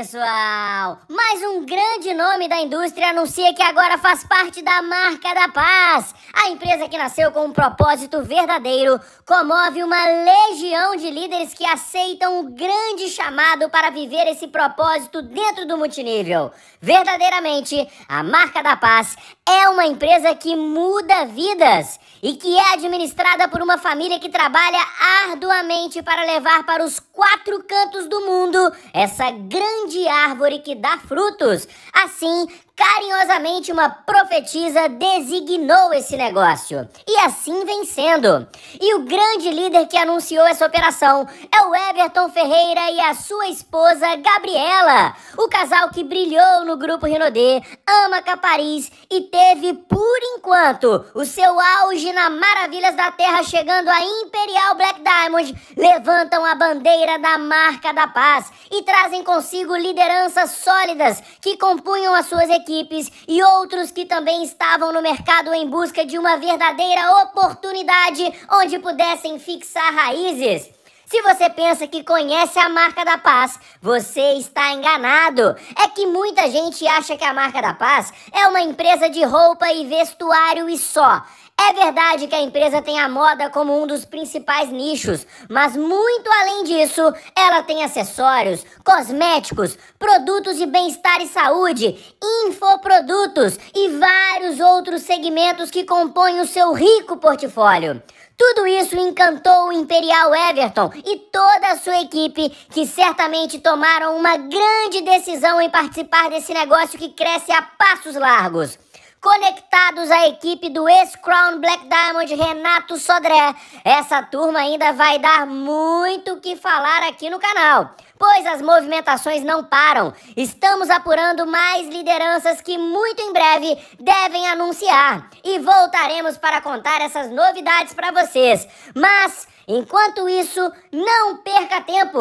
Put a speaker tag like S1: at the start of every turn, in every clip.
S1: pessoal! Mais um grande nome da indústria anuncia que agora faz parte da marca da paz. A empresa que nasceu com um propósito verdadeiro comove uma legião de líderes que aceitam o grande chamado para viver esse propósito dentro do multinível. Verdadeiramente, a marca da paz é uma empresa que muda vidas e que é administrada por uma família que trabalha arduamente para levar para os quatro cantos do mundo essa grande árvore que dá frutos. Assim, carinhosamente uma profetisa designou esse negócio. E assim vem sendo. E o grande líder que anunciou essa operação é o Everton Ferreira e a sua esposa Gabriela. O casal que brilhou no grupo Rinodê, ama Capariz e teve, por enquanto, o seu auge na Maravilhas da Terra chegando a Imperial Black Diamond, levantam a bandeira da marca da paz e trazem consigo lideranças sólidas que compunham as suas equipes equipes e outros que também estavam no mercado em busca de uma verdadeira oportunidade onde pudessem fixar raízes. Se você pensa que conhece a marca da paz, você está enganado. É que muita gente acha que a marca da paz é uma empresa de roupa e vestuário e só. É verdade que a empresa tem a moda como um dos principais nichos, mas muito além disso, ela tem acessórios, cosméticos, produtos de bem-estar e saúde, infoprodutos e vários outros segmentos que compõem o seu rico portfólio. Tudo isso encantou o Imperial Everton e toda a sua equipe, que certamente tomaram uma grande decisão em participar desse negócio que cresce a passos largos conectados à equipe do ex-Crown Black Diamond Renato Sodré. Essa turma ainda vai dar muito o que falar aqui no canal, pois as movimentações não param. Estamos apurando mais lideranças que muito em breve devem anunciar e voltaremos para contar essas novidades para vocês. Mas, enquanto isso, não perca tempo.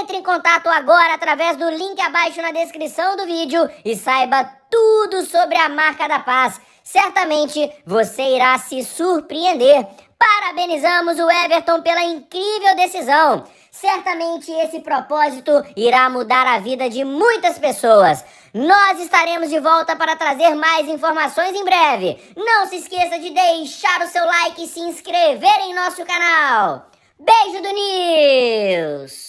S1: Entre em contato agora através do link abaixo na descrição do vídeo e saiba tudo sobre a marca da paz. Certamente você irá se surpreender. Parabenizamos o Everton pela incrível decisão. Certamente esse propósito irá mudar a vida de muitas pessoas. Nós estaremos de volta para trazer mais informações em breve. Não se esqueça de deixar o seu like e se inscrever em nosso canal. Beijo do News!